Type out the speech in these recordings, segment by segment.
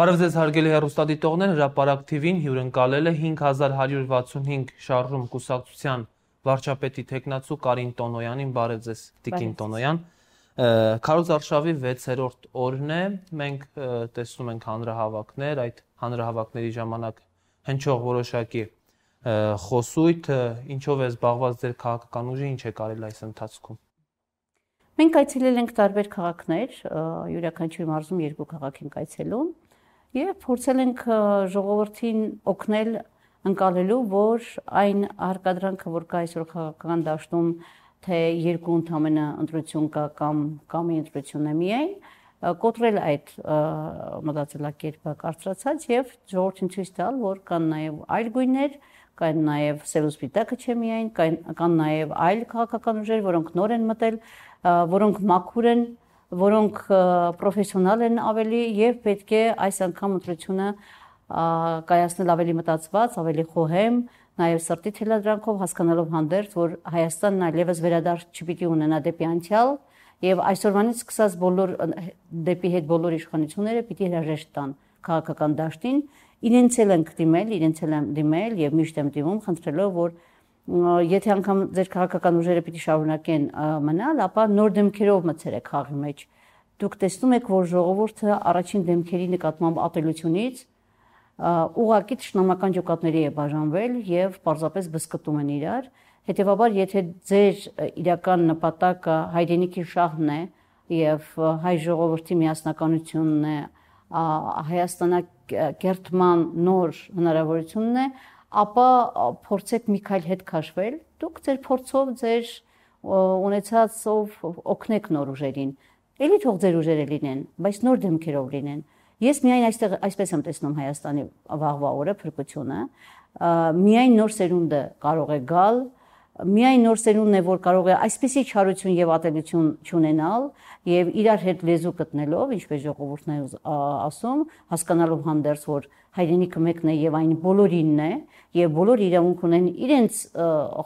Բարև ձեզ հարգելի հեռուստադիտողներ, հրապարակ TV-ին հյուրընկալել է 5165 շարժում կուսակցության վարչապետի տեխնացու Կարին Տոնոյանին, բարև ձեզ Տիկին Տոնոյան։ Քարոզ արշավի 6-րդ օրն է։ Մենք տեսնում ենք հանրահավաքներ, այդ հանրահավաքների ժամանակ հնչող որոշակի խոսույթ, ինչով է զբաղված ձեր քաղաքական ուժը, ինչ է կարել այս ընթացքում։ Մենք այցելել ենք տարբեր քաղաքներ, յուրաքանչյուր մարզում երկու քաղաք ենք այցելում եւ փորձել ենք ժողովրդին օգնել ընկալելու, որ այն արկադրանքը, որ կա այսօր քաղաքական դաշտում, թե երկու ընդհանրը ընտրություն կա կամ կամի ընտրություն է միայն, կոտրել այդ մտածելակերպը կարծրացած եւ ժողովրդին ցույց տալ, որ կան նաեւ այլ գույներ, կան նաեւ սերուսպիտակը չէ միայն, կան կան նաեւ այլ քաղաքական ուժեր, որոնք նոր են մտել, որոնք մաքուր են, մտել, որոնք պրոֆեսիոնալ են ավելի եւ պետք է այս անգամ ընտրությունը կայացնել ավելի մտածված, ավելի խոհեմ, նաեւ սրտի թելադրանքով հասկանալով հանդերձ, որ Հայաստանն այլևս վերադարձ չպիտի ունենա դեպի անցյալ եւ այսօրվանից սկսած բոլոր դեպի հետ բոլոր իշխանությունները պիտի հրաժեշտ տան քաղաքական դաշտին, իրենց էլ են դիմել, իրենց էլ են դիմել եւ միշտ եմ դիմում խնդրելով, որ եթե անգամ ձեր քաղաքական ուժերը պիտի շարունակեն մնալ, ապա նոր դեմքերով մցերեք խաղի մեջ։ Դուք տեսնում եք, որ ժողովուրդը առաջին դեմքերի նկատմամբ ապելությունից ուղակի ճշնամական ջոկատների է բաժանվել եւ պարզապես բսկտում են իրար։ Հետևաբար, եթե ձեր իրական նպատակը հայրենիքի շահն է եւ հայ ժողովրդի միասնականությունն է, Հայաստանա կերտման նոր հնարավորությունն է, ապա փորձեք մի քայլ հետ քաշվել, դուք ձեր փորձով, ձեր ունեցածով օգնեք նոր ուժերին։ Էլի թող ձեր ուժերը լինեն, բայց նոր դեմքերով լինեն։ Ես միայն այստեղ այսպես եմ տեսնում Հայաստանի վաղվա օրը փրկությունը, միայն նոր սերունդը կարող է գալ, միայն նոր սերունդն է, որ կարող է այսպիսի չարություն եւ ատելություն չունենալ եւ իրար հետ լեզու գտնելով, ինչպես ժողովուրդն է ասում, հասկանալով հանդերձ, որ հայրենիքը մեկն է եւ այն բոլորինն է եւ բոլորը իրավունք ունեն իրենց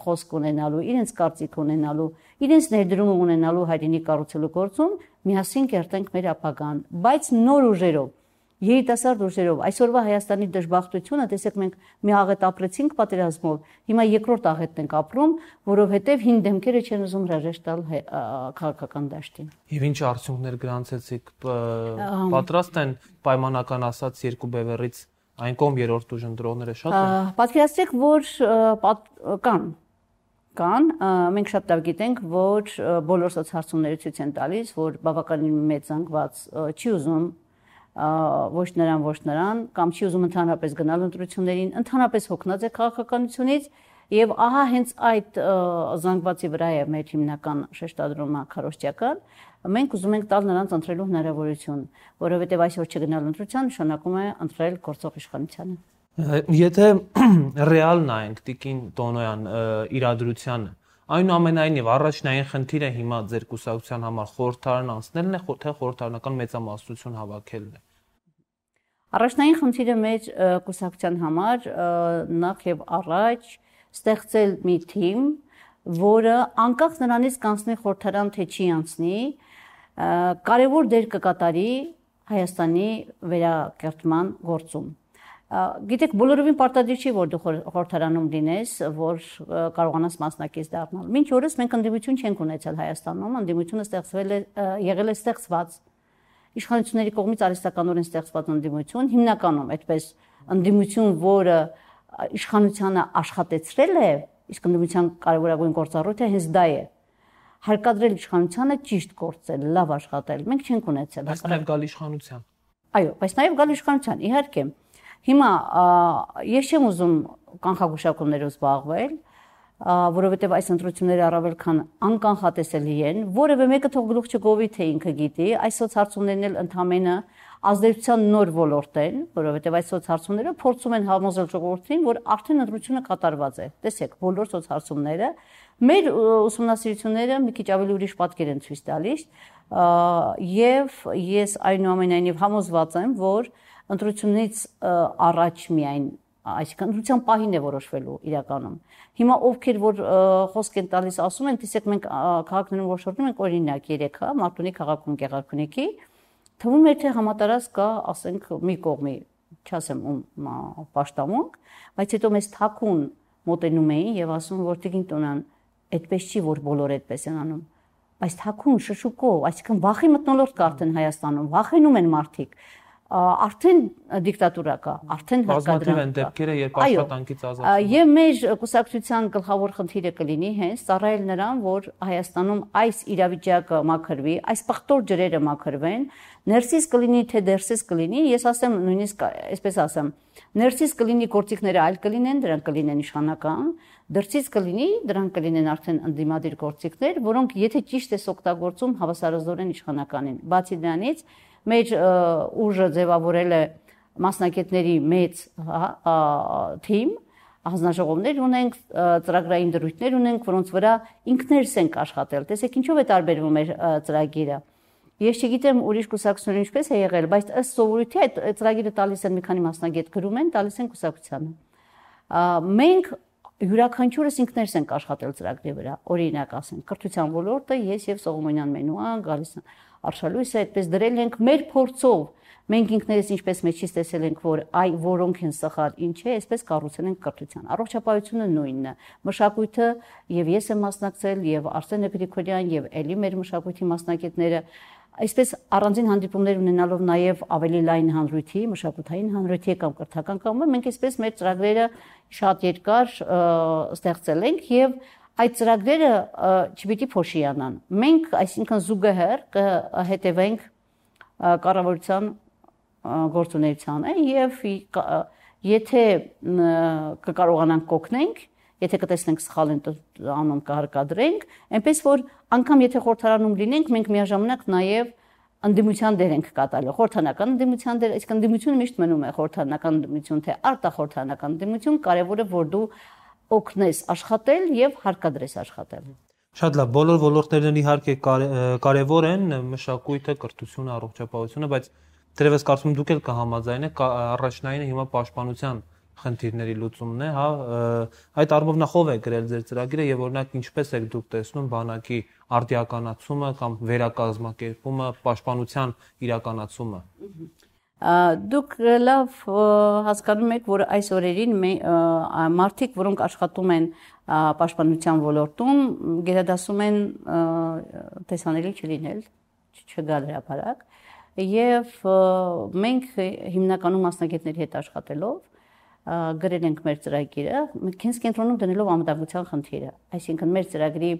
խոսք ունենալու, իրենց կարծիք ունենալու, իրենց ներդրումը ունենալու հայրենի կառուցելու գործում, միասին կերտենք մեր ապագան, բայց նոր ուժերով երիտասարդ ուժերով։ Այսօրվա Հայաստանի դժբախտությունը, տեսեք, մենք մի աղետ ապրեցինք պատերազմով, հիմա երկրորդ աղետն ենք ապրում, որովհետև հին դեմքերը չեն ուզում հրաժեշտ տալ քաղաքական դաշտին։ Եվ ինչ արդյունքներ գրանցեցիք պատրաստ են պայմանական ասած երկու բևեռից այն կողմ երրորդ ուժ ընդրողները շատ են։ Պատկերացրեք, որ կան կան մենք շատ լավ գիտենք որ բոլոր սոցհարցումները ցույց են տալիս որ բավականին մեծ անգված չի ուզում ոչ նրան, ոչ նրան, կամ չի ուզում ընդհանրապես գնալ ընտրություններին, ընդհանրապես հոգնած է քաղաքականությունից եւ ահա հենց այդ զանգվածի վրա է մեր հիմնական շեշտադրումը քարոշճական մենք ուզում ենք տալ նրանց ընտրելու հնարավորություն, որովհետև այսօր չգնալ ընտրության նշանակում է ընտրել գործող իշխանությանը։ Եթե ռեալ նայենք Տիկին Տոնոյան իրադրությանը, Այնուամենայնիվ առաջնային խնդիրը հիմա ձեր կուսակցության համար խորհրդարան անցնելն է, թե խորհրդարանական մեծամասնություն հավաքելն է։ Առաջնային խնդիրը մեջ կուսակցության համար նախ եւ առաջ ստեղծել մի թիմ, որը անկախ նրանից կանցնի խորհրդարան թե չի անցնի, կարևոր դեր կկատարի Հայաստանի վերակերտման գործում։ Գիտեք, բոլորովին պարտադիր չի, որ դու խորհրդարանում լինես, որ կարողանաս մասնակից դառնալ։ Մինչ օրս մենք ընդդիմություն չենք ունեցել Հայաստանում, ընդդիմությունը ստեղծվել է եղել է ստեղծված իշխանությունների կողմից արիստականորեն ստեղծված ընդդիմություն, հիմնականում այդպես ընդդիմություն, որը իշխանությանը աշխատեցրել է, իսկ ընդդիմության կարևորագույն գործառույթը հենց դա է հարկադրել իշխանությանը ճիշտ գործել, լավ աշխատել։ Մենք չենք ունեցել։ Բայց նաև գալ իշխանության։ Այո, բայց նաև գալ իշխանության, իհարկե։ Ա Հիմա ես չեմ ուզում կանխագուշակումներով զբաղվել, որովհետև այս ընտրությունները առավել քան անկանխատեսելի են, որևէ մեկը թող գլուխ չգովի, թե ինքը գիտի, այս սոցհարցումներն էլ ընդհանմենը ազդեցության նոր ոլորտ են, որովհետև այս սոցհարցումները փորձում են համոզել ժողովրդին, որ արդեն ընտրությունը կատարված է։ Տեսեք, բոլոր սոցհարցումները մեր ուսումնասիրությունները մի քիչ ավելի ուրիշ պատկեր են ցույց տալիս, եւ ես այնուամենայնիվ համոզված եմ, որ և, ընտրությունից առաջ միայն այսինքն ընտրության պահին է որոշվելու իրականում։ Հիմա ովքեր որ խոսք են տալիս, ասում են, տեսեք մենք քաղաքներում որ շրջում ենք օրինակ 3-ը, Մարտունի քաղաքում Գեղարքունիքի, թվում է թե համատարած կա, ասենք, մի կողմի, չասեմ ում պաշտամունք, բայց հետո մեզ թակուն մոտենում էին եւ ասում որտեղին տոնան, այդպես չի որ բոլորը այդպես են անում այս թակուն շշուկով, այսինքն վախի մտնոլորտ կա արդեն Հայաստանում, վախենում են մարդիկ, արդեն դիկտատուրա կա, արդեն հարկադրան կա։ Բազմաթիվ են դեպքերը, երբ աշխատանքից ազատվում են։ Եվ մեր կուսակցության գլխավոր խնդիրը կլինի հենց ծառայել նրան, որ Հայաստանում այս իրավիճակը մաքրվի, այս պղտոր ջրերը մաքրվեն, ներսից կլինի թե դերսից կլինի, ես ասեմ նույնիսկ այսպես ասեմ, ներսից կլինի գործիքները այլ կլինեն, դրանք կլինեն իշխանական, դրսից կլինի, դրանք կլինեն արդեն ընդդիմադիր գործիքներ, որոնք եթե ճիշտ է օգտագործում հավասարազորեն իշխանականին։ Բացի դրանից, մեջ ուժը ձևավորել է մասնակիցների մեծ թիմ, հանձնաժողովներ ունենք, ծրագրային դրույթներ ունենք, որոնց վրա ինքներս ենք աշխատել։ Տեսեք, ինչով է տարբերվում մեր ծրագիրը։ Ես չգիտեմ ուրիշ կուսակցությունը ինչպես է եղել, բայց ըստ սովորույթի այդ ծրագիրը տալիս են մի քանի մասնագետ գրում են, տալիս են կուսակցությանը։ Մենք յուրաքանչյուրս ինքներս ենք աշխատել ծրագրի վրա։ Օրինակ ասենք, կրթության ոլորտը ես եւ Սողոմոնյան Մենուան գալիս եմ արշալույսը այդպես դրել ենք մեր փորձով։ Մենք ինքներս ինչպես մեջից տեսել ենք, որ այ որոնք են սխալ, ինչ է, այսպես կառուցել ենք կրթության։ Առողջապահությունը նույնն է։ Մշակույթը եւ ես եմ մասնակցել եւ Արսեն Գրիգորյան եւ ելի մեր մշակույթի մասնակիցները Այսպես առանձին հանդիպումներ ունենալով նաև ավելի լայն հանրույթի, մշակութային հանրույթի կամ կրթական կողմը մենք այսպես մեր ծրագրերը շատ երկար ստեղծել ենք եւ այդ ծրագրերը չպիտի փոշիանան։ Մենք, այսինքն զուգահեռ կհետևենք կառավարության գործունեությանը եւ եթե կկարողանանք կօգնենք, եթե կտեսնենք սխալ են անում կհարկադրենք, այնպես որ անգամ եթե խորհրդարանում լինենք, մենք միաժամանակ նաեւ ընդդիմության դեր ենք կատարել։ Խորհրդանական ընդդիմության դեր, իսկ ընդդիմությունը միշտ մնում է խորհրդանական ընդդիմություն, թե արտախորհրդանական ընդդիմություն, կարևորը որ դու օգնես աշխատել եւ հարկադրես աշխատել։ Շատ լավ, բոլոր ոլորտներն իհարկե կարևոր են՝ մշակույթը, կրթությունը, առողջապահությունը, բայց դերևս կարծում դուք էլ կհամաձայնեք առաջնայինը հիմա պաշտպանության խնդիրների լուծումն է, հա, այդ առումով նախով է գրել ձեր ծրագիրը եւ օրինակ ինչպես եք դուք տեսնում բանակի արդիականացումը կամ վերակազմակերպումը, պաշտպանության իրականացումը։ Ուհ Դուք լավ հասկանում եք, որ այս օրերին մարդիկ, որոնք աշխատում են պաշտպանության ոլորտում, գերադասում են տեսանելի չլինել, չգալ հրաπαրակ եւ մենք հիմնականում մասնագետների հետ աշխատելով գրել ենք մեր ծրագիրը, քենս կենտրոնում դնելով անվտանգության խնդիրը։ Այսինքն մեր ծրագրի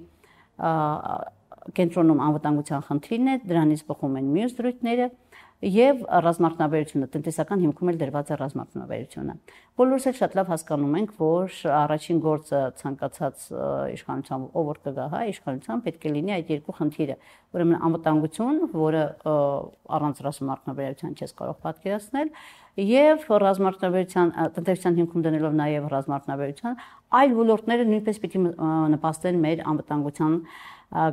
կենտրոնում անվտանգության խնդիրն է, դրանից բխում են մյուս դրույթները, եւ ռազմարտավերությունը, տնտեսական հիմքում էլ դրված է ռազմարտավերությունը։ Բոլորս էլ շատ լավ հասկանում ենք, որ առաջին գործը ցանկացած իշխանության ով որ կգա, հա, իշխանության պետք է լինի այդ երկու խնդիրը։ Ուրեմն անվտանգություն, որը առանց ռազմարտավերության չես կարող պատկերացնել, եւ ռազմարտավերության տնտեսության հիմքում դնելով նաեւ ռազմարտավերության այլ ոլորտները նույնպես պիտի նպաստեն մեր անվտանգության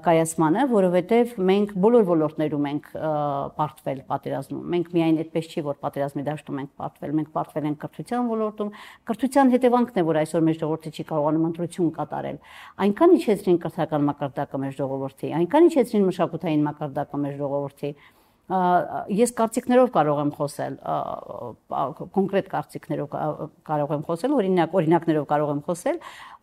կայացմանը, որովհետև մենք բոլոր ոլորտներում ենք պարտվել պատերազմում։ Մենք միայն այդպես չի, որ պատերազմի դաշտում ենք պարտվել, մենք պարտվել ենք կրթության ոլորտում։ Կրթության հետևանքն է, որ այսօր մեր ժողովուրդը չի կարողանում ընտրություն կատարել։ Այնքան իջեցրին կրթական մակարդակը մեր ժողովրդի, այնքան իջեցրին մշակութային մակարդակը մեր ժողովրդի, ես կարծիքներով կարող եմ խոսել, կոնկրետ կարծիքներով կարող եմ խոսել, օրինակ օրինակներով կարող եմ խոսել։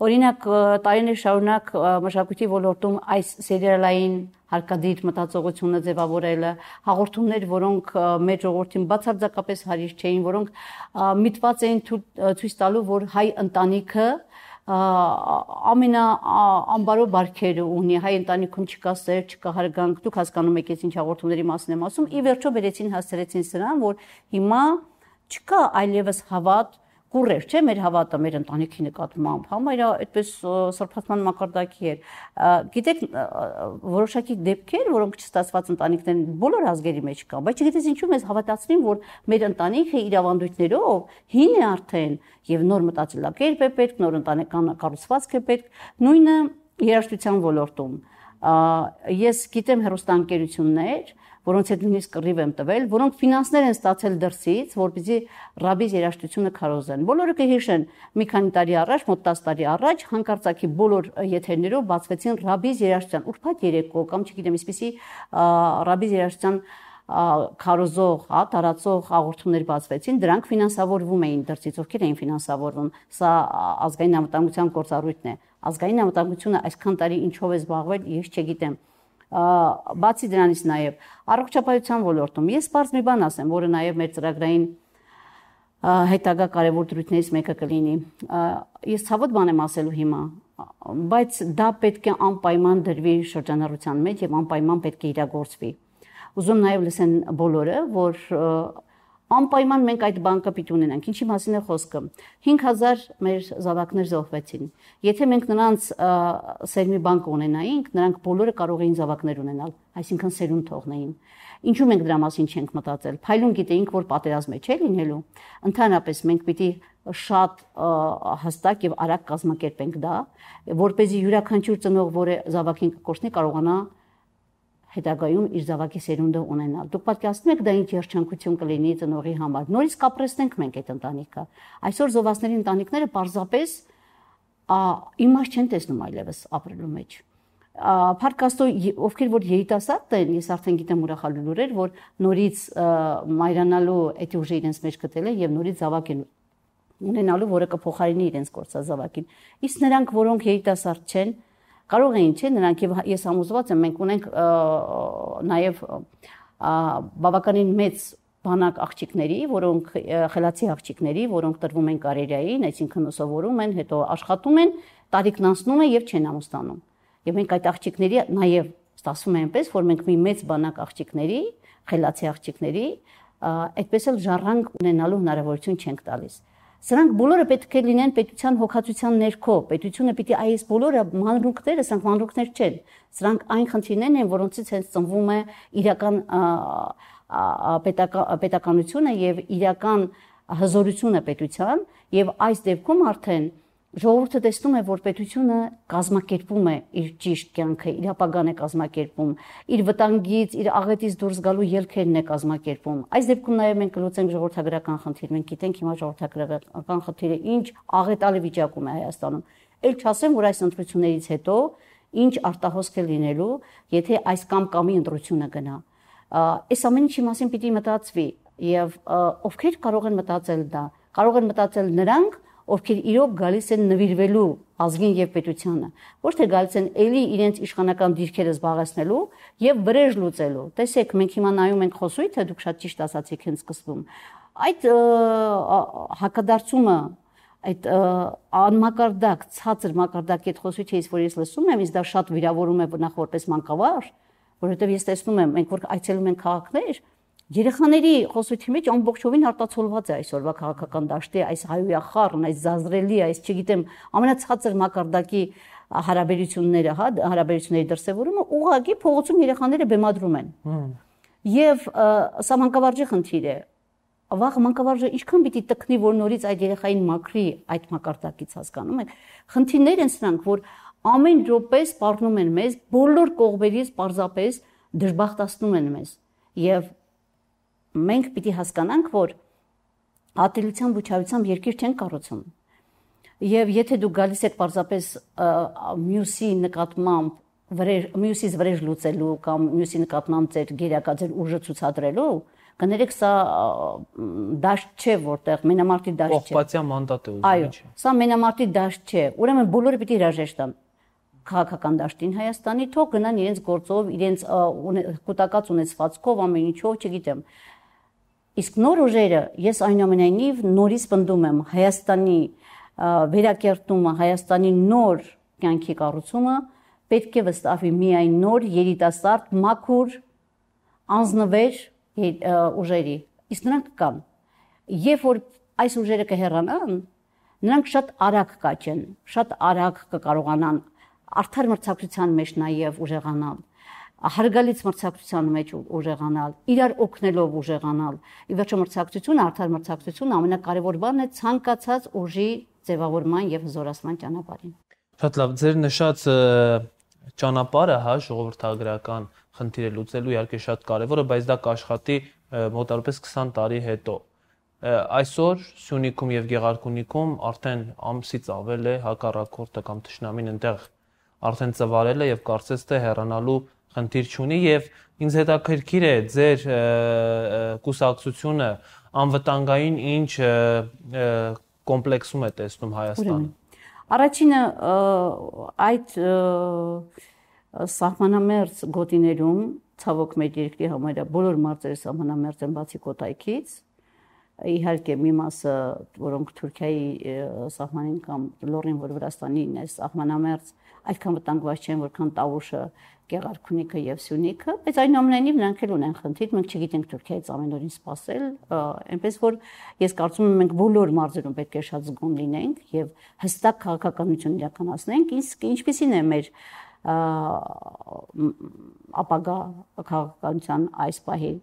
Օրինակ տարիներ շարունակ մշակույթի ոլորտում այս սերիալային հարկադիր մտածողությունը ձևավորելը, հաղորդումներ, որոնք մեր ժողովրդին բացարձակապես հարիր չէին, որոնք միտված էին ցույց տալու, որ հայ ընտանիքը ամենա ամբարով բարքերը ունի, հայ ընտանիքում չկա սեր, չկա հարգանք, դուք հասկանում եք, ես ինչ հաղորդումների մասին եմ ասում, ի վերջո բերեցին հասցրեցին սրան, որ հիմա չկա այլևս հավատ կուռեր, չէ, մեր հավատը մեր ընտանիքի նկատմամբ, հա, մեր այդպես սրբացման մակարդակի էր։ Գիտեք, որոշակի դեպքեր, որոնք չստացված ընտանիքներն բոլոր ազգերի մեջ կա, բայց չգիտես ինչու մեզ հավատացնին, որ մեր ընտանիքը իրավանդույթներով հին է արդեն եւ նոր մտածելակերպ է պետք, նոր ընտանեկան կառուցվածք է պետք, նույնը երաժշտության ոլորտում։ Ես գիտեմ հերոստանգերություններ, որոնց հետ նույնիսկ կռիվ եմ տվել, որոնք ֆինանսներ են ստացել դրսից, որպեսզի ռաբիզ երաշտությունը քարոզեն։ Բոլորը կհիշեն, մի քանի տարի առաջ, մոտ 10 տարի առաջ հանկարծակի բոլոր եթերներով բացվեցին ռաբիզ երաշտյան, ուրբաթ երեկո կամ չգիտեմ, այսպիսի ռաբիզ երաշտյան քարոզող, հա, տարածող հաղորդումներ բացվեցին, դրանք ֆինանսավորվում էին դրսից, ովքեր էին ֆինանսավորվում։ Սա ազգային անվտանգության գործառույթն է։ Ազգային անվտանգությունը այսքան տարի ինչով է զբաղվել, ես չգիտեմ բացի դրանից նաև առողջապահության ոլորտում ես բարձ մի բան ասեմ, որը նաև մեր ծրագրային հետագա կարևոր դրույթներից մեկը կլինի։ Ես ցավոտ բան եմ ասելու հիմա, բայց դա պետք է անպայման դրվի շրջանառության մեջ եւ անպայման պետք է իրագործվի։ Ուզում նաև լսեն բոլորը, որ անպայման մենք այդ բանկը պիտի ունենանք։ Ինչի մասին է խոսքը։ 5000 մեր զավակներ զոհվեցին։ Եթե մենք նրանց սերմի բանկը ունենայինք, նրանք բոլորը կարող էին զավակներ ունենալ, այսինքն սերուն թողնեին։ Ինչու մենք դրա մասին չենք մտածել։ Փայլուն գիտեինք, որ պատերազմը չէ լինելու։ Ընդհանրապես մենք պիտի շատ հստակ եւ արագ կազմակերպենք դա, որ เป զի յուրաքանչյուր ծնող, որը զավակին կորցնի, կարողանա հետագայում իր զավակի սերունդը ունենալ։ Դուք պատկերացնում եք դա ինչ երջանկություն կլինի ծնողի համար։ Նորից կապրեսնենք մենք այդ ընտանիքը։ Այսօր զովասների ընտանիքները parzapes իմաստ չեն տեսնում այլևս ապրելու մեջ։ Փարքաստո ովքեր որ երիտասարդ են, ես արդեն գիտեմ ուրախալու լուրեր, որ նորից մայրանալու այդ ուժը իրենց մեջ գտել է եւ նորից զավակ են ունենալու, որը կփոխարինի իրենց կորցած զավակին։ Իսկ նրանք, որոնք երիտասարդ չեն, կարող էին չէ նրանք եւ ես համոզված եմ մենք ունենք նաեւ բավականին մեծ բանակ աղջիկների, որոնք խելացի աղջիկների, որոնք տրվում են կարիերային, այսինքն ուսովորում են, հետո աշխատում են, տարիքն անցնում է եւ չեն ամուսնանում։ Եվ մենք այդ աղջիկների նաեւ ստացվում է այնպես, որ մենք մի մեծ բանակ աղջիկների, խելացի աղջիկների այդպես էլ ժառանգ ունենալու հնարավորություն չենք տալիս։ Սրանք բոլորը պետք է լինեն պետության հոգացության ներքո։ Պետությունը պիտի այս բոլորը մանրուկները, սրանք մանրուկներ չեն։ Սրանք այն խնդիրներն են, որոնցից հենց ծնվում է իրական պետականությունը եւ իրական հզորությունը պետության եւ այս դեպքում արդեն ժողովուրդը տեսնում է, որ պետությունը կազմակերպում է իր ճիշտ կյանքը, իր հապագան է կազմակերպում, իր վտանգից, իր աղետից դուրս գալու ելքերն է կազմակերպում։ Այս դեպքում նաև մենք լուծենք ժողովրդագրական խնդիր։ Մենք գիտենք հիմա ժողովրդագրական խնդիրը ինչ աղետալի վիճակում է Հայաստանում։ Էլ չասեմ, որ այս ընտրություններից հետո ինչ արտահոսք է լինելու, եթե այս կամ կամի ընտրությունը գնա։ Այս ամեն ինչի մասին պիտի մտածվի եւ ովքեր կարող են մտածել դա։ Կարող են մտածել նրանք, ովքեր իրոք գալիս են նվիրվելու ազգին եւ պետությանը, ոչ թե գալիս են ելի իրենց իշխանական դիրքերը զբաղեցնելու եւ վրեժ լուծելու։ Տեսեք, մենք հիմա նայում ենք խոսույթը, դուք շատ ճիշտ ասացիք հենց սկզբում։ Այդ հակադարձումը այդ անմակարդակ, ցածր մակարդակի այդ խոսույթից, որ ես լսում եմ, ինձ դա շատ վիրավորում է նախ որպես մանկավար, որովհետեւ ես տեսնում եմ, մենք որ այցելում ենք քաղաքներ, Երեխաների խոսույթի մեջ ամբողջովին հարտացոլված է այսօրվա քաղաքական դաշտի այս հայույախառն, այս զազրելի, այս չգիտեմ, ամենացածր մակարդակի հարաբերությունները, հա, հարաբերությունների դրսևորումը ուղղակի փողոցում երեխաները բեմադրում են։ Եվ սա մանկավարժի խնդիր է։ Վաղ մանկավարժը ինչքան պիտի տկնի, որ նորից այդ երեխային մաքրի այդ մակարդակից հասկանում եք։ Խնդիրներ են սրանք, որ ամեն րոպե սպառնում են մեզ, բոլոր կողմերից պարզապես դժբախտացնում են մեզ։ Եվ մենք պիտի հասկանանք, որ ատելության վճարությամբ երկիր չեն կառուցում։ Եվ եթե դու գալիս եք պարզապես մյուսի նկատմամբ վրեր մյուսից վրեր լուծելու կամ մյուսի նկատմամբ ձեր գերակա ձեր ուժը ցուցադրելու, կներեք սա դաշտ չէ որտեղ մենամարտի դաշտ չէ օկուպացիա մանդատ է ուզում չէ սա մենամարտի դաշտ չէ ուրեմն բոլորը պիտի հրաժեշտան քաղաքական դաշտին Հայաստանի թող գնան իրենց գործով իրենց կուտակած ունեցվածքով ամեն ինչով չգիտեմ Իսկ նոր ուժերը ես այնուամենայնիվ նորից բնդում եմ Հայաստանի վերակերտումը, Հայաստանի նոր կյանքի կառուցումը պետք է վստահվի միայն նոր երիտասարդ մաքուր անznվեր ուժերի։ Իսկ նրանք կան։ Երբ որ այս ուժերը կհեռանան, նրանք շատ արագ կաճեն, շատ արագ կկարողանան արդար մրցակցության մեջ նաև ուժեղանալ հարգալից մրցակցության մեջ ուժեղանալ, իրար օգնելով ուժեղանալ։ Ի վերջո մրցակցությունը, արդար մրցակցությունը ամենակարևոր բանն է ցանկացած ուժի ձևավորման եւ հզորացման ճանապարհին։ Շատ լավ, ձեր նշած ճանապարհը հա ժողովրդագրական խնդիրը լուծելու իհարկե շատ կարևոր է, բայց դա կաշխատի մոտավորապես 20 տարի հետո։ Այսօր Սյունիքում եւ Գեղարքունիքում արդեն ամսից ավել է հակառակորդը կամ ճշնամին այնտեղ արդեն ծավալել է եւ կարծես թե հեռանալու խնդիր չունի եւ ինձ հետաքրքիր է ձեր կուսակցությունը անվտանգային ինչ կոմպլեքսում է տեսնում Հայաստանը։ Առաջինը այդ սահմանամերձ գոտիներում ցավոք մեր երկրի համարյա բոլոր մարզերը սահմանամերձ են բացի Կոտայքից իհարկե մի մասը որոնք Թուրքիայի սահմանին կամ Լոռին որ Վրաստանին է սահմանամերձ այդքան վտանգված չեն, որքան Տավուշը, Գեղարքունիքը եւ Սյունիքը, բայց այնուամենայնիվ նրանք էլ ունեն խնդիր, մենք չգիտենք Թուրքիայից ամեն օրին սпасել, այնպես որ ես կարծում եմ մենք բոլոր մարզերում պետք է շատ զգոն լինենք եւ հստակ քաղաքականություն իրականացնենք, իսկ ինչպիսին է մեր ապագա քաղաքականության այս պահի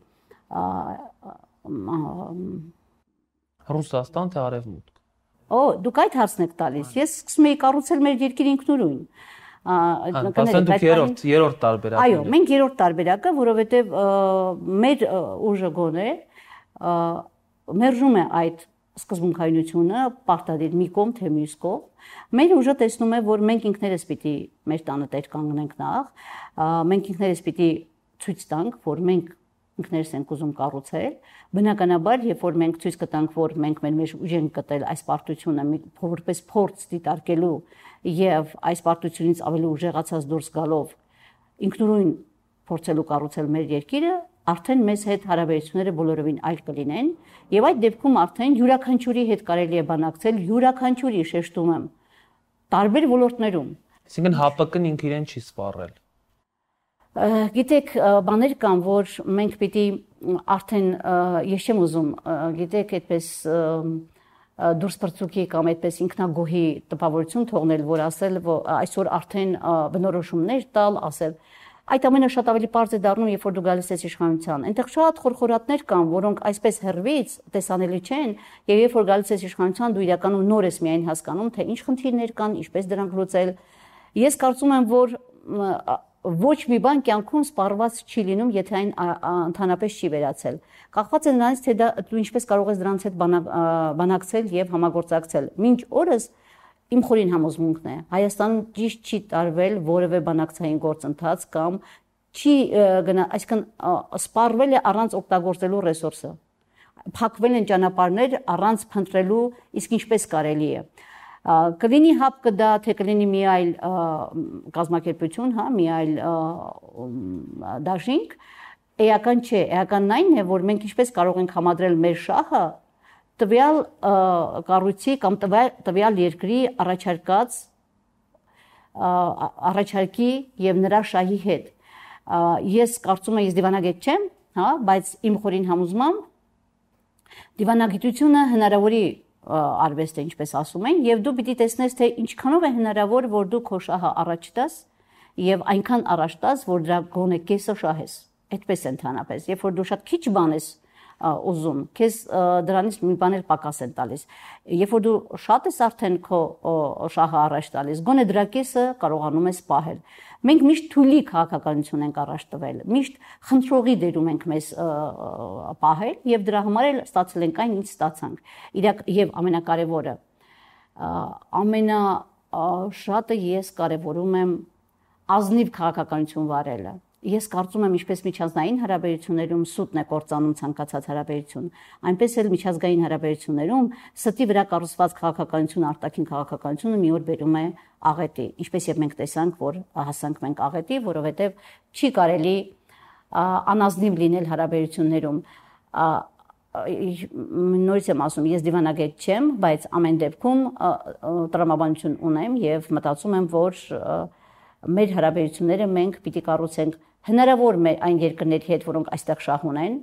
Ռուսաստան թե արևմուտք Օ, դուք այդ հարցն եք տալիս։ Ես սկսում եի կառուցել մեր երկիր ինքնուրույն։ Ասեն դուք երրորդ երրորդ տարբերակը։ Այո, մենք երրորդ տարբերակը, որովհետև մեր ուժը գոնե մերժում է այդ սկզբունքայնությունը պարտադիր մի կողմ թե մյուս կողմ մեր ուժը տեսնում է որ մենք ինքներս պիտի մեր տանը տեր կանգնենք նախ մենք ինքներս պիտի ցույց տանք որ մենք ինքներս ենք ուզում կառուցել։ Բնականաբար, երբ որ մենք ցույց կտանք, որ մենք մեր մեջ ուժ ենք գտել այս պարտությունը որպես փորձ դիտարկելու եւ այս պարտությունից ավելի ուժեղացած դուրս գալով ինքնուրույն փորձելու կառուցել մեր երկիրը, արդեն մեզ հետ հարաբերությունները բոլորովին այլ կլինեն եւ այդ դեպքում արդեն յուրաքանչյուրի հետ կարելի է բանակցել յուրաքանչյուրի շեշտում եմ տարբեր ոլորտներում։ Այսինքն ՀԱՊԿ-ն ինքը իրեն չի սպառել։ Գիտեք, բաներ կան, որ մենք պիտի արդեն ես չեմ ուզում, գիտեք, այդպես դուրս բրծուկի կամ այդպես ինքնագոհի տպավորություն թողնել, որ ասել, որ այսօր արդեն բնորոշումներ տալ, ասել Այդ ամենը շատ ավելի པարզ է դառնում, երբ որ դու գալիս ես իշխանության։ Այնտեղ շատ խորխորատներ կան, որոնք այսպես հերվից տեսանելի չեն, եւ երբ որ գալիս ես իշխանության, դու իրականում նոր ես միայն հասկանում, թե ինչ խնդիրներ կան, ինչպես դրանք լուծել։ Ես կարծում եմ, որ ոչ մի բան կյանքում սպառված չի լինում, եթե այն ընդհանրապես չի վերացել։ Կախված է նրանից, թե դա դու ինչպես կարող ես դրանց հետ բանակցել եւ համագործակցել։ Մինչ օրս իմ խորին համոզմունքն է, Հայաստանում ճիշտ չի տարվել որևէ բանակցային գործընթաց կամ չի գնա, այսինքն սպառվել է առանց օգտագործելու ռեսուրսը։ Փակվել են ճանապարհներ առանց փնտրելու, իսկ ինչպես կարելի է։ Ա, կլինի հապկը դա թե կլինի մի այլ կազմակերպություն, հա, մի այլ դաշինք, էական չէ, էականն այն է, որ մենք ինչպես կարող ենք համադրել մեր շահը տվյալ կառույցի կամ տվյալ երկրի առաջարկած առաջարկի եւ նրա շահի հետ։ Ես կարծում եմ, ես դիվանագետ չեմ, հա, բայց իմ խորին համոզմամբ դիվանագիտությունը հնարավորի արվեստը, ինչպես ասում են, եւ դու պիտի տեսնես, թե ինչքանով է հնարավոր, որ դու քո շահը առաջ տաս եւ այնքան առաջ տաս, որ դրա գոնե կեսը շահես։ Այդպես ընդհանրապես, երբ որ դու շատ քիչ բան ես ուզում, քեզ դրանից մի բաներ պակաս են տալիս։ Երբ որ դու շատ ես արդեն քո շահը առաջ տալիս, գոնե դրա կեսը կարողանում ես սպահել։ Մենք միշտ թույլի քաղաքականություն ենք առաջ տվել, միշտ խնդրողի դերում ենք մեզ պահել եւ դրա համար էլ ստացել ենք այն, ինչ ստացանք։ Իրակ եւ ամենակարևորը ամենա շատը ես կարևորում եմ ազնիվ քաղաքականություն վարելը Ես կարծում եմ, ինչպես միջազգային հարաբերություններում սուտն է կործանում ցանկացած հարաբերություն, այնպես էլ միջազգային հարաբերություններում ստի վրա կառուցված քաղաքականություն, արտաքին քաղաքականությունը մի օր բերում է աղետի, ինչպես եւ մենք տեսանք, որ հասանք մենք աղետի, որովհետեւ չի կարելի անազնիվ լինել հարաբերություններում նորից եմ ասում, ես դիվանագետ չեմ, բայց ամեն դեպքում տրամաբանություն ունեմ եւ մտածում եմ, որ մեր հարաբերությունները մենք պիտի կառուցենք հնարավոր է այն երկրների հետ, որոնք այստեղ շահ ունեն,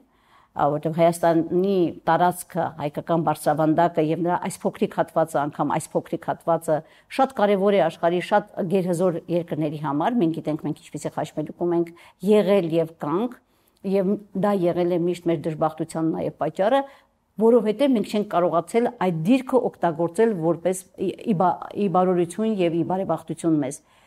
որտեղ Հայաստանի տարածքը, հայկական բարձրավանդակը եւ նրա այս փոքրիկ հատվածը, անգամ այս փոքրիկ հատվածը շատ կարեւոր է աշխարհի շատ գերհզոր երկրների համար։ Մենք գիտենք մենք ինչպեսի խաչմերուկում ենք եղել եւ կանք եւ դա եղել է միշտ մեր դժբախտության նաեւ պատճառը, որովհետեւ մենք չենք կարողացել այդ դիրքը օգտագործել որպես ի, ի, ի բարօրություն եւ ի բարեբախտություն մեզ։ բա,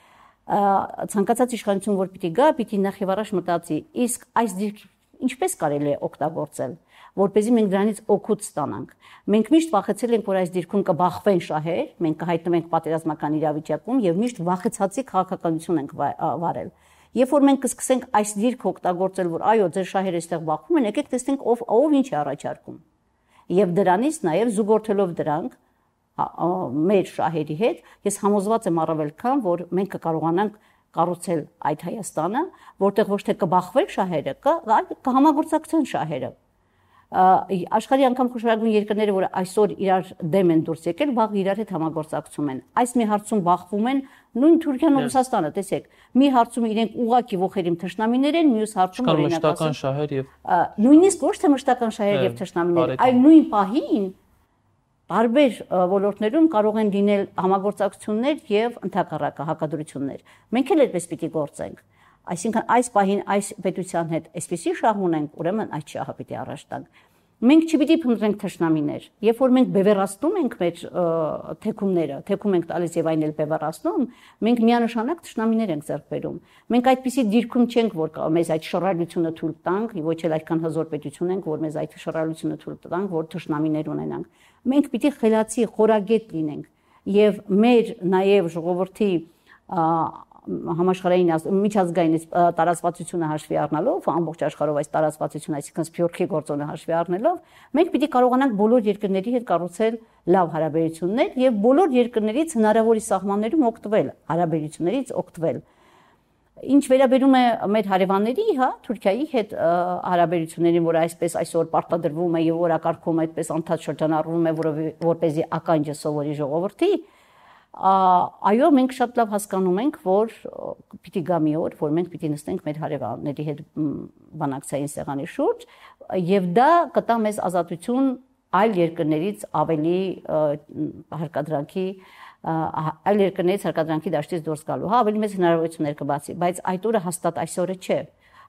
ցանկացած իշխանություն որ պիտի գա, պիտի նախ եւ առաջ մտածի, իսկ այս դիրք ինչպես կարելի է օգտագործել, որ เป զի մենք դրանից օգուտ ստանանք։ Մենք միշտ վախեցել ենք, որ այս դիրքում կբախվեն շահեր, մենք կհայտնվենք պատերազմական իրավիճակում եւ միշտ վախեցածի քաղաքականություն ենք վարել։ Երբ որ մենք կսկսենք այս դիրքը օգտագործել, որ այո, ձեր շահերը այստեղ բախվում են, եկեք տեսնենք ով ով ինչ է առաջարկում։ Եվ դրանից նաեւ զուգորդելով դրանք մեր շահերի հետ, ես համոզված եմ առավել քան, որ մենք կկարողանանք կառուցել այդ Հայաստանը, որտեղ ոչ թե կբախվեն շահերը, այլ կհամագործակցեն շահերը։ Աշխարհի անգամ խոշորագույն երկրները, որ այսօր իրար դեմ են դուրս եկել, վաղ իրար հետ համագործակցում են։ Այս մի հարցում բախվում են նույն Թուրքիան ու դե։ Ռուսաստանը, տեսեք։ Մի հարցում իրենք ուղակի ողերիմ թշնամիներ են, մյուս հարցում օրինակ մշտական շահեր եւ նույնիսկ ոչ թե մշտական շահեր դե, եւ թշնամիներ, այլ նույն պահին Բարբեր ոլորտներում կարող են լինել համագործակցություններ եւ ընդհակառակը հակադրություններ։ Մենք էլ այդպես պիտի գործենք։ Այսինքն այս պահին այս պետության հետ այսպեսի շահ ունենք, ուրեմն այդ շահը պիտի առաջ տանք։ Մենք չպիտի փնտրենք թշնամիներ։ Երբ որ մենք բևեռացնում ենք մեր թեկումները, թեկում ենք տալիս եւ այն էլ բևեռացնում, մենք միանշանակ թշնամիներ ենք ձեռք բերում։ Մենք այդպիսի դիրքում չենք, որ մեզ այդ շռայլությունը թույլ տանք, ոչ էլ այդքան հզոր պետություն ենք, որ մեզ այդ շռայլությունը թույլ տանք, որ թշնամիներ ունենանք մենք պիտի խելացի խորագետ լինենք եւ մեր նաեւ ժողովրդի համաշխարհային միջազգային տարածվածությունը հաշվի առնելով, ամբողջ աշխարհով այս տարածվածությունը, այսինքն Սփյուռքի գործոնը հաշվի առնելով, մենք պիտի կարողանանք բոլոր երկրների հետ կառուցել լավ հարաբերություններ եւ բոլոր երկրներից հնարավորի սահմաններում օգտվել, հարաբերություններից օգտվել։ օգտվել Ինչ վերաբերում է մեր հարևանների, հա, Թուրքիայի հետ հարաբերություններին, որ այսպես այսօր պարտադրվում է եւ օրակարգում այդպես անդադ շրջանառվում է, որ որ เป զի ականջը սովորի ժողովրդի, այո, մենք շատ լավ հասկանում ենք, որ պիտի գա մի օր, որ մենք պիտի նստենք մեր հարևանների հետ բանակցային սեղանի շուրջ, եւ դա կտա մեզ ազատություն այլ երկրներից ավելի հարկադրանքի այլ երկրներից հարկադրանքի դաշտից դուրս գալու, հա, ավելի մեծ հնարավորություններ կբացի, բայց այդ օրը հաստատ այսօրը չէ։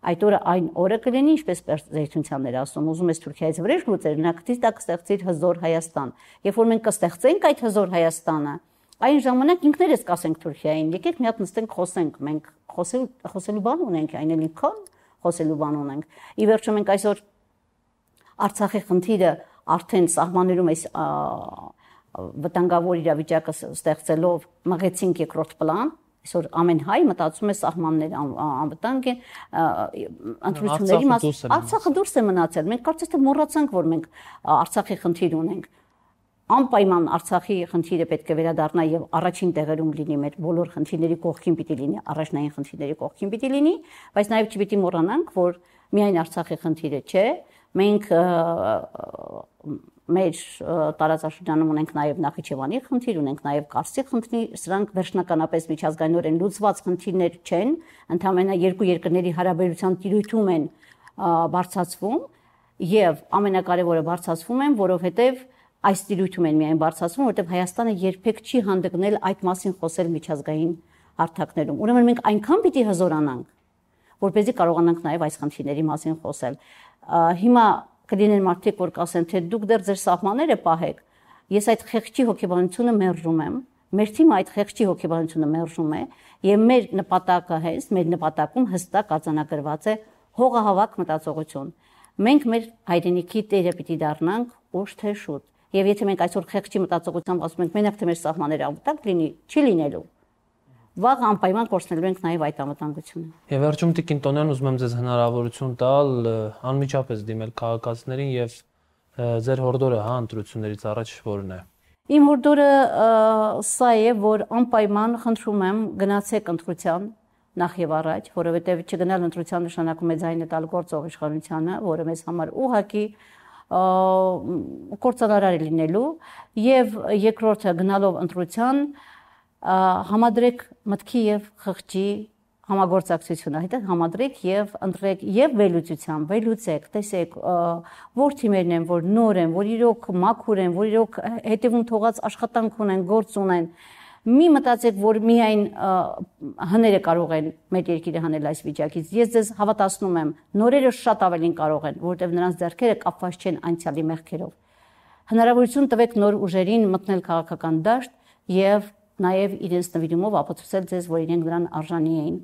Այդ օրը այն օրը կլինի, ինչպես վերջնությանները ասում, ուզում ես Թուրքիայից վրեժ գուցեր, նա կտիստա կստեղծիր հզոր Հայաստան։ Երբ որ մենք կստեղծենք այդ հզոր Հայաստանը, այն ժամանակ ինքներս կասենք Թուրքիային, եկեք մի հատ նստենք խոսենք, մենք խոսել խոսելու բան ունենք, այն էլ ինքան խոսելու բան ունենք։ Ի վերջո մենք այսօր Արցախի խնդիրը արդեն սահմաններում այս վտանգավոր իրավիճակը ստեղծելով մղեցինք երկրորդ պլան այսօր ամեն հայ մտածում է սահմաններ անվտանգ են ընտրությունների մաս Արցախը դուրս է մնացել մենք կարծես թե մոռացանք որ մենք Արցախի խնդիր ունենք անպայման Արցախի խնդիրը պետք է վերադառնա եւ առաջին տեղերում լինի մեր բոլոր խնդիրների կողքին պիտի լինի առաջնային խնդիրների կողքին պիտի լինի բայց նաեւ չպիտի մոռանանք որ միայն Արցախի խնդիրը չէ մենք մեր տարածաշրջանում ունենք նաև Նախիջևանի խնդիր, ունենք նաև Կարսի խնդիր, սրանք վերջնականապես միջազգայինորեն լուծված խնդիրներ չեն, ընդհանրապես երկու երկրների հարաբերության տիրույթում են բարձացվում եւ ամենակարևորը բարձացվում են, որովհետեւ այս տիրույթում են միայն բարձացվում, որովհետեւ Հայաստանը երբեք չի հանդգնել այդ մասին խոսել միջազգային հարթակներում։ Ուրեմն մենք այնքան պիտի հզորանանք, որպեսզի կարողանանք նաև այս խնդիրների մասին խոսել։ Հիմա կլինեն մարդիկ, որ կասեն, թե դուք դեռ ձեր սահմանները պահեք։ Ես այդ խեղճի հոգեբանությունը մերժում եմ։ Մեր թիմը այդ խեղճի հոգեբանությունը մերժում է, եւ մեր նպատակը հենց մեր նպատակում հստակ արձանագրված է հողահավաք մտածողություն։ Մենք մեր հայրենիքի տերը պիտի դառնանք ոչ թե շուտ։ Եվ եթե մենք այսօր խեղճի մտածողությամբ ասում ենք, մենակ թե մեր սահմանները անվտանգ լինի, չի լինելու վաղ անպայման կորցնելու ենք նաև այդ անվտանգությունը։ Եվ վերջում Տիկին Տոնյան ուզում եմ ձեզ հնարավորություն տալ անմիջապես դիմել քաղաքացիներին եւ ձեր հորդորը հա ընտրություններից առաջ որն է։ Իմ հորդորը սա է, որ անպայման խնդրում եմ գնացեք ընտրության նախ եւ առաջ, որովհետեւ չգնալ ընտրության նշանակում է ձայնը տալ գործող իշխանությանը, որը մեզ համար ուղակի կորցանարար լինելու եւ երկրորդը գնալով ընտրության համադրեք մտքի եւ խղճի համագործակցությունը, հետո համադրեք եւ ընտրեք եւ վելուցիան, վելուցեք, տեսեք, որ թիմերն են, որ նոր են, որ իրոք մաքուր են, որ իրոք հետևում թողած աշխատանք ունեն, գործ ունեն, մի մտածեք, որ միայն հները կարող են մեր երկիրը հանել այս վիճակից։ Ես ձեզ հավատացնում եմ, նորերը շատ ավելին կարող են, որովհետև նրանց ձեռքերը կապված չեն անցյալի մեղքերով։ Հնարավորություն տվեք նոր ուժերին մտնել քաղաքական դաշտ եւ նաև իրենց նվիրումով ապացուցել ձեզ, որ իրենք նրան արժանի էին։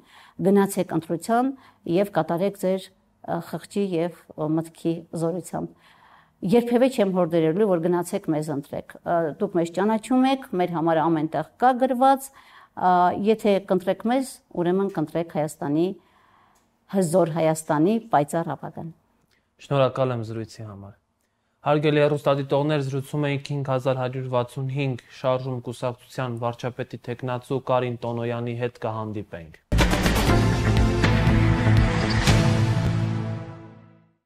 Գնացեք ընտրության եւ կատարեք ձեր խղճի եւ մտքի զորությամբ։ Երբևէ չեմ հորդորելու, որ գնացեք մեզ ընտրեք։ Դուք մեզ ճանաչում եք, մեր համար ամենտեղ կա գրված, եթե կընտրեք մեզ, ուրեմն կընտրեք Հայաստանի հզոր Հայաստանի պայծառ ապագան։ Շնորհակալ եմ զրույցի համար։ Հարգելի հեռուստադիտողներ, զրուցում էինք 5165 շարժում կուսակցության վարչապետի Տեխնացու Կարին Տոնոյանի հետ կհանդիպենք։